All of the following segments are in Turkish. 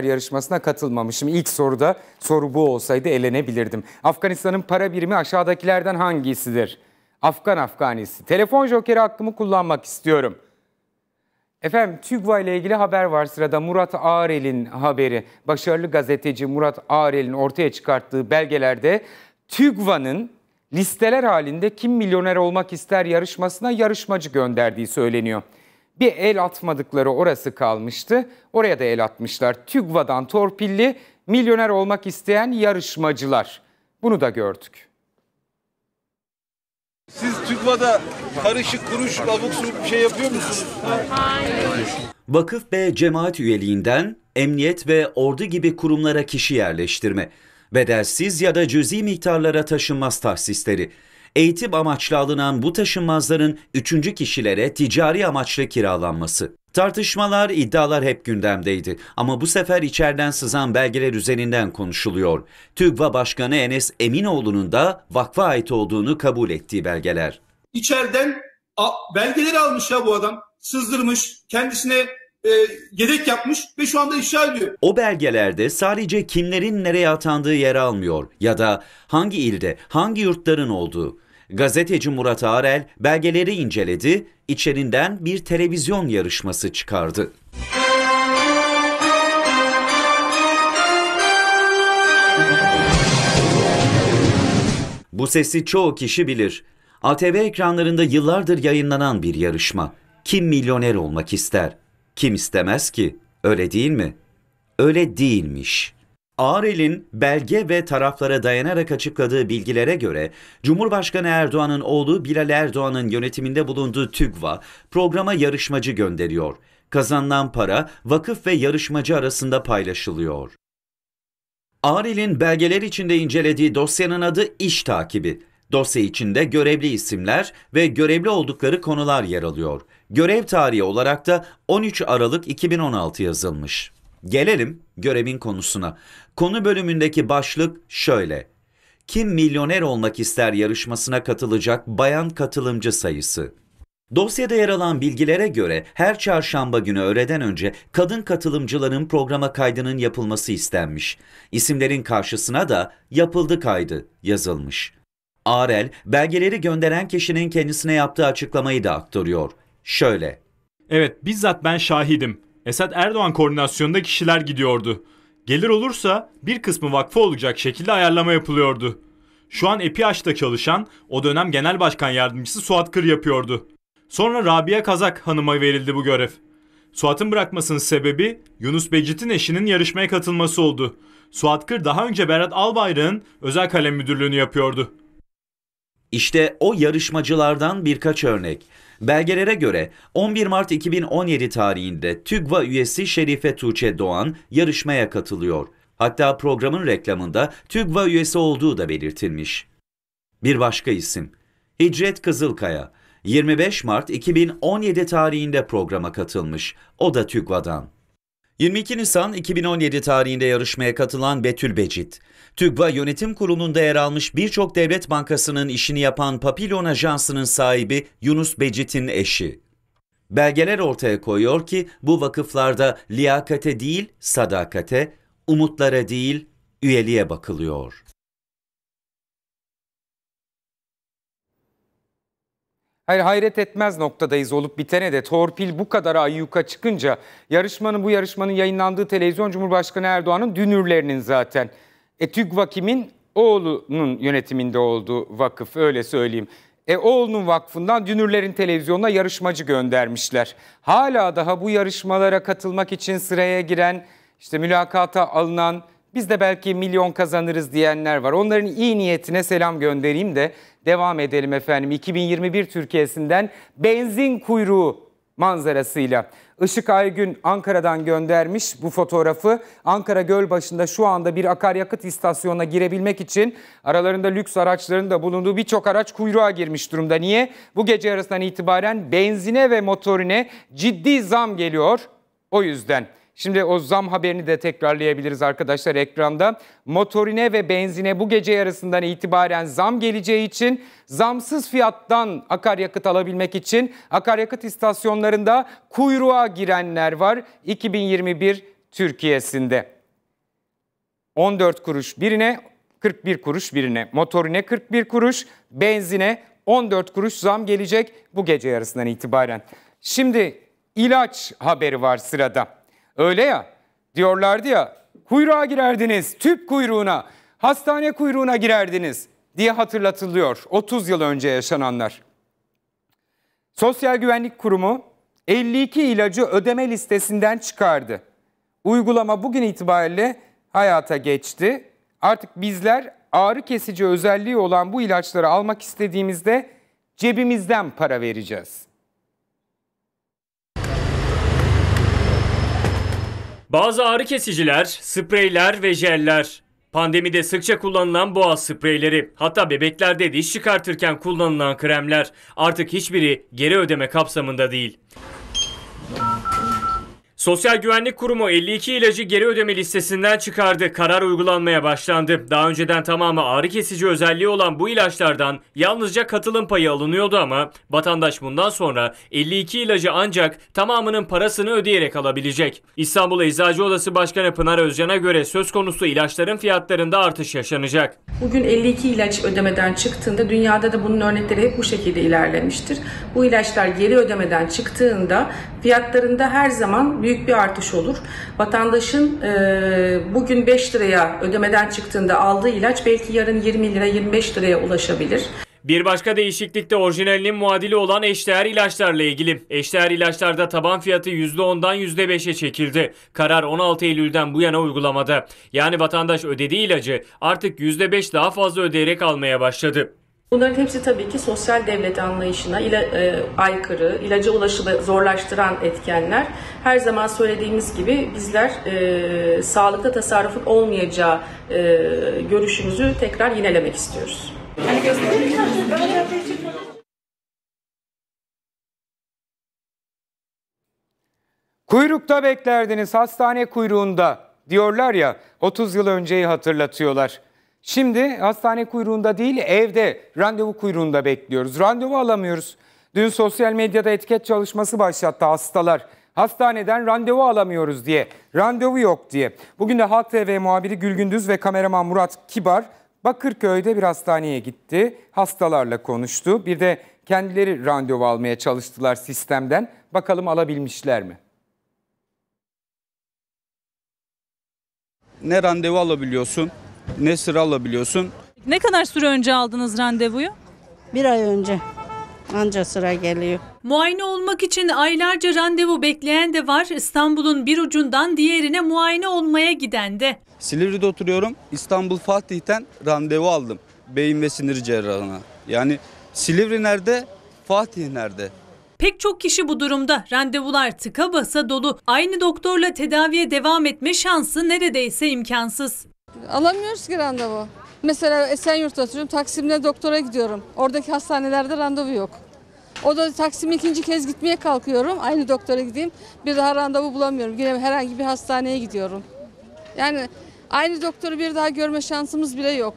yarışmasına katılmamışım. İlk soruda soru bu olsaydı elenebilirdim. Afganistan'ın para birimi aşağıdakilerden hangisidir? Afgan Afganisi. Telefon jokeri hakkımı kullanmak istiyorum. Efendim TÜGVA ile ilgili haber var sırada. Murat Ağrel'in haberi. Başarılı gazeteci Murat Ağrel'in ortaya çıkarttığı belgelerde TÜGVA'nın listeler halinde kim milyoner olmak ister yarışmasına yarışmacı gönderdiği söyleniyor. Bir el atmadıkları orası kalmıştı. Oraya da el atmışlar. TÜGVA'dan torpilli milyoner olmak isteyen yarışmacılar. Bunu da gördük. Siz TÜGVA'da karışık kuruş, abuk subuk bir şey yapıyor musunuz? Hayır. Vakıf ve cemaat üyeliğinden emniyet ve ordu gibi kurumlara kişi yerleştirme, bedelsiz ya da cüzi miktarlara taşınmaz tahsisleri, eğitim amaçlı alınan bu taşınmazların üçüncü kişilere ticari amaçlı kiralanması. Tartışmalar, iddialar hep gündemdeydi ama bu sefer içeriden sızan belgeler üzerinden konuşuluyor. TÜGVA Başkanı Enes Eminoğlu'nun da vakfa ait olduğunu kabul ettiği belgeler. İçeriden belgeleri almış ya bu adam. Sızdırmış, kendisine e, yedek yapmış ve şu anda ifşa ediyor. O belgelerde sadece kimlerin nereye atandığı yer almıyor ya da hangi ilde, hangi yurtların olduğu. Gazeteci Murat Arel belgeleri inceledi, içerinden bir televizyon yarışması çıkardı. Bu sesi çoğu kişi bilir. ATV ekranlarında yıllardır yayınlanan bir yarışma. Kim milyoner olmak ister? Kim istemez ki? Öyle değil mi? Öyle değilmiş. Ağrel'in belge ve taraflara dayanarak açıkladığı bilgilere göre Cumhurbaşkanı Erdoğan'ın oğlu Bilal Erdoğan'ın yönetiminde bulunduğu TÜGVA programa yarışmacı gönderiyor. Kazanılan para vakıf ve yarışmacı arasında paylaşılıyor. Ağrel'in belgeler içinde incelediği dosyanın adı iş takibi. Dosya içinde görevli isimler ve görevli oldukları konular yer alıyor. Görev tarihi olarak da 13 Aralık 2016 yazılmış. Gelelim görevin konusuna. Konu bölümündeki başlık şöyle. Kim milyoner olmak ister yarışmasına katılacak bayan katılımcı sayısı. Dosyada yer alan bilgilere göre her çarşamba günü öğleden önce kadın katılımcıların programa kaydının yapılması istenmiş. İsimlerin karşısına da yapıldı kaydı yazılmış. Arel belgeleri gönderen kişinin kendisine yaptığı açıklamayı da aktarıyor. Şöyle. Evet bizzat ben şahidim. Esad Erdoğan koordinasyonunda kişiler gidiyordu. Gelir olursa bir kısmı vakfı olacak şekilde ayarlama yapılıyordu. Şu an EPH'da çalışan o dönem Genel Başkan Yardımcısı Suat Kır yapıyordu. Sonra Rabia Kazak hanıma verildi bu görev. Suat'ın bırakmasının sebebi Yunus Becit'in eşinin yarışmaya katılması oldu. Suat Kır daha önce Berat Albayrak'ın özel kalem müdürlüğünü yapıyordu. İşte o yarışmacılardan birkaç örnek. Belgelere göre 11 Mart 2017 tarihinde TÜGVA üyesi Şerife Tuğçe Doğan yarışmaya katılıyor. Hatta programın reklamında TÜGVA üyesi olduğu da belirtilmiş. Bir başka isim Hicret Kızılkaya 25 Mart 2017 tarihinde programa katılmış. O da TÜGVA'dan. 22 Nisan 2017 tarihinde yarışmaya katılan Betül Becit, TÜGVA Yönetim Kurulu'nda yer almış birçok devlet bankasının işini yapan Papilyon Ajansı'nın sahibi Yunus Becit'in eşi. Belgeler ortaya koyuyor ki bu vakıflarda liyakate değil sadakate, umutlara değil üyeliğe bakılıyor. Hayır hayret etmez noktadayız olup bitene de torpil bu kadar ayyuka çıkınca yarışmanın bu yarışmanın yayınlandığı televizyon Cumhurbaşkanı Erdoğan'ın dünürlerinin zaten e Etük Vakim'in oğlunun yönetiminde olduğu vakıf öyle söyleyeyim. E, oğlunun vakfından dünürlerin televizyonuna yarışmacı göndermişler. Hala daha bu yarışmalara katılmak için sıraya giren, işte mülakata alınan, biz de belki milyon kazanırız diyenler var. Onların iyi niyetine selam göndereyim de devam edelim efendim. 2021 Türkiye'sinden benzin kuyruğu manzarasıyla. Işık Aygün Ankara'dan göndermiş bu fotoğrafı. Ankara Gölbaşı'nda şu anda bir akaryakıt istasyonuna girebilmek için aralarında lüks araçların da bulunduğu birçok araç kuyruğa girmiş durumda. Niye? Bu gece arasından itibaren benzine ve motorine ciddi zam geliyor. O yüzden. Şimdi o zam haberini de tekrarlayabiliriz arkadaşlar ekranda. Motorine ve benzine bu gece yarısından itibaren zam geleceği için zamsız fiyattan akaryakıt alabilmek için akaryakıt istasyonlarında kuyruğa girenler var 2021 Türkiye'sinde. 14 kuruş birine 41 kuruş birine, motorine 41 kuruş, benzine 14 kuruş zam gelecek bu gece yarısından itibaren. Şimdi ilaç haberi var sırada. Öyle ya diyorlardı ya kuyruğa girerdiniz tüp kuyruğuna hastane kuyruğuna girerdiniz diye hatırlatılıyor 30 yıl önce yaşananlar. Sosyal Güvenlik Kurumu 52 ilacı ödeme listesinden çıkardı. Uygulama bugün itibariyle hayata geçti. Artık bizler ağrı kesici özelliği olan bu ilaçları almak istediğimizde cebimizden para vereceğiz. Bazı ağrı kesiciler, spreyler ve jeller. Pandemide sıkça kullanılan boğaz spreyleri, hatta bebeklerde diş çıkartırken kullanılan kremler artık hiçbiri geri ödeme kapsamında değil. Sosyal Güvenlik Kurumu 52 ilacı geri ödeme listesinden çıkardı. Karar uygulanmaya başlandı. Daha önceden tamamı ağrı kesici özelliği olan bu ilaçlardan yalnızca katılım payı alınıyordu ama vatandaş bundan sonra 52 ilacı ancak tamamının parasını ödeyerek alabilecek. İstanbul Eczacı Odası Başkanı Pınar Özcan'a göre söz konusu ilaçların fiyatlarında artış yaşanacak. Bugün 52 ilaç ödemeden çıktığında dünyada da bunun örnekleri hep bu şekilde ilerlemiştir. Bu ilaçlar geri ödemeden çıktığında fiyatlarında her zaman büyük büyük bir artış olur. Vatandaşın e, bugün 5 liraya ödemeden çıktığında aldığı ilaç belki yarın 20 lira 25 liraya ulaşabilir. Bir başka değişiklik de orijinalinin muadili olan eşdeğer ilaçlarla ilgili. Eşdeğer ilaçlarda taban fiyatı %10'dan %5'e çekildi. Karar 16 Eylül'den bu yana uygulamada. Yani vatandaş ödediği ilacı artık %5 daha fazla ödeyerek almaya başladı. Bunların hepsi tabii ki sosyal devlet anlayışına ila, e, aykırı, ilaca ulaşımı zorlaştıran etkenler. Her zaman söylediğimiz gibi bizler e, sağlıkta tasarrufun olmayacağı e, görüşümüzü tekrar yinelemek istiyoruz. Kuyrukta beklerdiniz hastane kuyruğunda diyorlar ya 30 yıl önceyi hatırlatıyorlar. Şimdi hastane kuyruğunda değil evde randevu kuyruğunda bekliyoruz. Randevu alamıyoruz. Dün sosyal medyada etiket çalışması başlattı hastalar. Hastaneden randevu alamıyoruz diye, randevu yok diye. Bugün de Halk TV muhabiri Gülgündüz ve kameraman Murat Kibar Bakırköy'de bir hastaneye gitti. Hastalarla konuştu. Bir de kendileri randevu almaya çalıştılar sistemden. Bakalım alabilmişler mi? Ne randevu alabiliyorsun ne sıra alabiliyorsun. Ne kadar süre önce aldınız randevuyu? Bir ay önce anca sıra geliyor. Muayene olmak için aylarca randevu bekleyen de var. İstanbul'un bir ucundan diğerine muayene olmaya giden de. Silivri'de oturuyorum. İstanbul Fatih'ten randevu aldım. Beyin ve sinir cerrahına. Yani Silivri nerede? Fatih nerede? Pek çok kişi bu durumda. Randevular tıka basa dolu. Aynı doktorla tedaviye devam etme şansı neredeyse imkansız. Alamıyoruz ki randevu. Mesela Esenyurt'ta oturuyorum, Taksim'de doktora gidiyorum. Oradaki hastanelerde randevu yok. O da Taksim'e ikinci kez gitmeye kalkıyorum. Aynı doktora gideyim. Bir daha randevu bulamıyorum. Yine herhangi bir hastaneye gidiyorum. Yani aynı doktoru bir daha görme şansımız bile yok.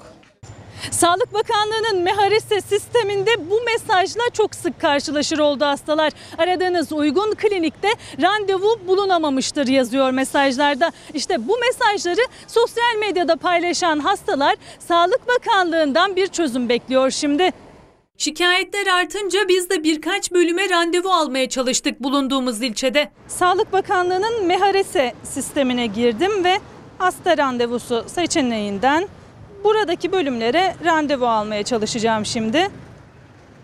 Sağlık Bakanlığı'nın meharese sisteminde bu mesajla çok sık karşılaşır oldu hastalar. Aradığınız uygun klinikte randevu bulunamamıştır yazıyor mesajlarda. İşte bu mesajları sosyal medyada paylaşan hastalar Sağlık Bakanlığı'ndan bir çözüm bekliyor şimdi. Şikayetler artınca biz de birkaç bölüme randevu almaya çalıştık bulunduğumuz ilçede. Sağlık Bakanlığı'nın meharese sistemine girdim ve hasta randevusu seçeneğinden Buradaki bölümlere randevu almaya çalışacağım şimdi.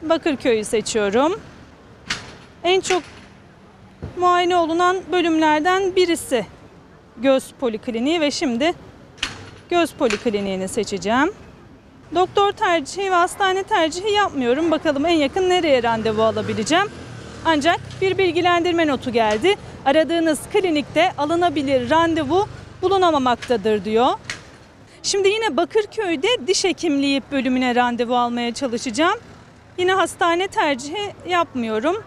Bakırköy'ü seçiyorum. En çok muayene olunan bölümlerden birisi göz polikliniği ve şimdi göz polikliniğini seçeceğim. Doktor tercihi ve hastane tercihi yapmıyorum. Bakalım en yakın nereye randevu alabileceğim. Ancak bir bilgilendirme notu geldi. Aradığınız klinikte alınabilir randevu bulunamamaktadır diyor. Şimdi yine Bakırköy'de diş hekimliği bölümüne randevu almaya çalışacağım. Yine hastane tercihi yapmıyorum.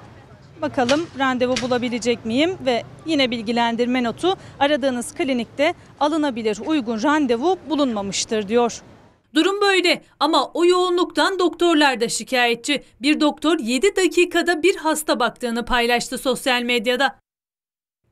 Bakalım randevu bulabilecek miyim ve yine bilgilendirme notu aradığınız klinikte alınabilir uygun randevu bulunmamıştır diyor. Durum böyle ama o yoğunluktan doktorlar da şikayetçi. Bir doktor 7 dakikada bir hasta baktığını paylaştı sosyal medyada.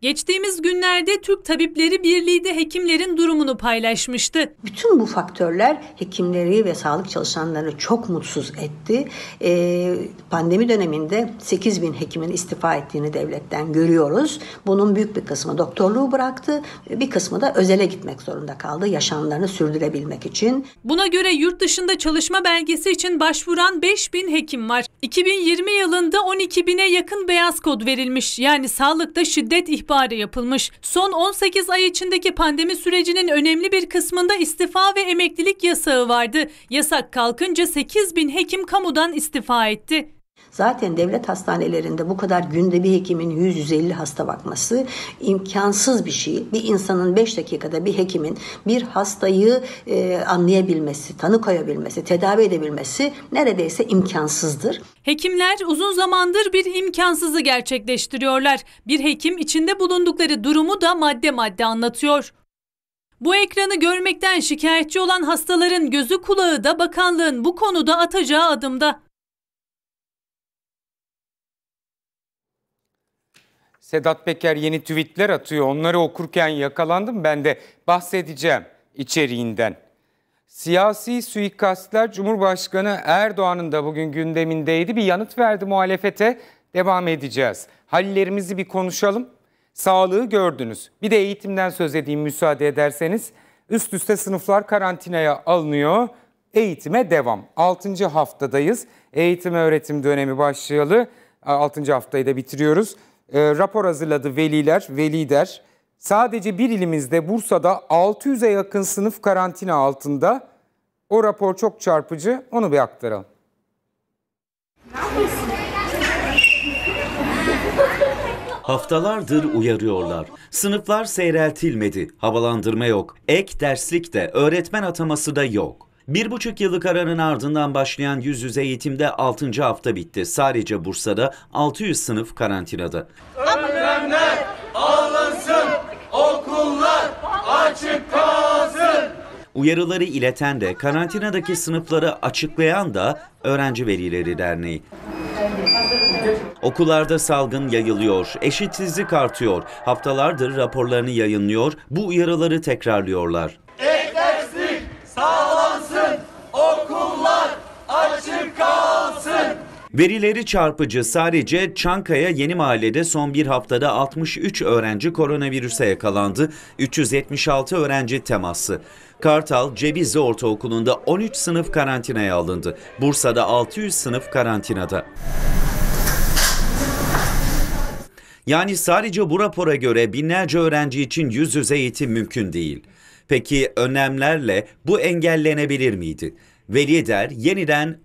Geçtiğimiz günlerde Türk Tabipleri Birliği de hekimlerin durumunu paylaşmıştı. Bütün bu faktörler hekimleri ve sağlık çalışanlarını çok mutsuz etti. Ee, pandemi döneminde 8 bin hekimin istifa ettiğini devletten görüyoruz. Bunun büyük bir kısmı doktorluğu bıraktı, bir kısmı da özele gitmek zorunda kaldı yaşamlarını sürdürebilmek için. Buna göre yurt dışında çalışma belgesi için başvuran 5 bin hekim var. 2020 yılında 12 bine yakın beyaz kod verilmiş. Yani sağlıkta şiddet ihbarı istihbarı yapılmış. Son 18 ay içindeki pandemi sürecinin önemli bir kısmında istifa ve emeklilik yasağı vardı. Yasak kalkınca 8 bin hekim kamudan istifa etti. Zaten devlet hastanelerinde bu kadar günde bir hekimin 100-150 hasta bakması imkansız bir şey. Bir insanın 5 dakikada bir hekimin bir hastayı e, anlayabilmesi, tanı koyabilmesi, tedavi edebilmesi neredeyse imkansızdır. Hekimler uzun zamandır bir imkansızı gerçekleştiriyorlar. Bir hekim içinde bulundukları durumu da madde madde anlatıyor. Bu ekranı görmekten şikayetçi olan hastaların gözü kulağı da bakanlığın bu konuda atacağı adımda. Sedat Peker yeni tweetler atıyor. Onları okurken yakalandım. Ben de bahsedeceğim içeriğinden. Siyasi suikastler Cumhurbaşkanı Erdoğan'ın da bugün gündemindeydi. Bir yanıt verdi muhalefete. Devam edeceğiz. Hallerimizi bir konuşalım. Sağlığı gördünüz. Bir de eğitimden söz edeyim müsaade ederseniz. Üst üste sınıflar karantinaya alınıyor. Eğitime devam. 6. haftadayız. Eğitim öğretim dönemi başlayalı. 6. haftayı da bitiriyoruz e, rapor hazırladı veliler, veli der. Sadece bir ilimizde Bursa'da 600'e yakın sınıf karantina altında. O rapor çok çarpıcı, onu bir aktaralım. Haftalardır uyarıyorlar. Sınıflar seyreltilmedi, havalandırma yok, ek derslik de, öğretmen ataması da yok. Bir buçuk yılı kararın ardından başlayan yüz yüze eğitimde 6. hafta bitti. Sadece Bursa'da 600 sınıf karantinada. Önlemler alınsın, okullar açık kalsın. Uyarıları ileten de karantinadaki sınıfları açıklayan da Öğrenci Velileri Derneği. Okullarda salgın yayılıyor, eşitsizlik artıyor. Haftalardır raporlarını yayınlıyor, bu uyarıları tekrarlıyorlar. E Verileri çarpıcı sadece Çankaya Yeni Mahalle'de son bir haftada 63 öğrenci koronavirüse yakalandı. 376 öğrenci teması. Kartal Cebizli Ortaokulu'nda 13 sınıf karantinaya alındı. Bursa'da 600 sınıf karantinada. Yani sadece bu rapora göre binlerce öğrenci için yüz yüze eğitim mümkün değil. Peki önlemlerle bu engellenebilir miydi? Veli Der yeniden